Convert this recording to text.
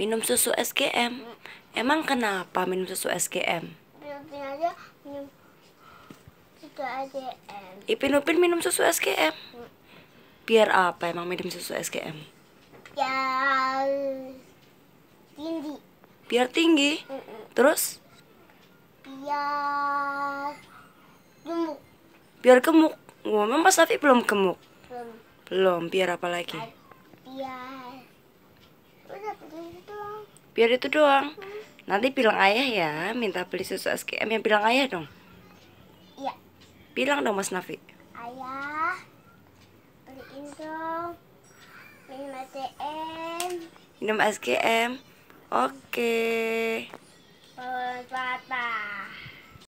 Minum susu SGM. Emang kenapa minum susu SGM? Ipin Upin minum susu SGM. Biar apa emang minum susu SGM? Biar tinggi. Biar tinggi. Terus? Biar gemuk. Biar gemuk. Wah, memang Safi belum gemuk. Belum, biar apa lagi? Biar. itu doang. Biar itu doang. Hmm. Nanti bilang ayah ya, minta beli susu SKM yang bilang ayah dong. Iya. Bilang dong Mas Nafi. Ayah, beliin dong minum SKM. Minum SKM. Oke. Okay.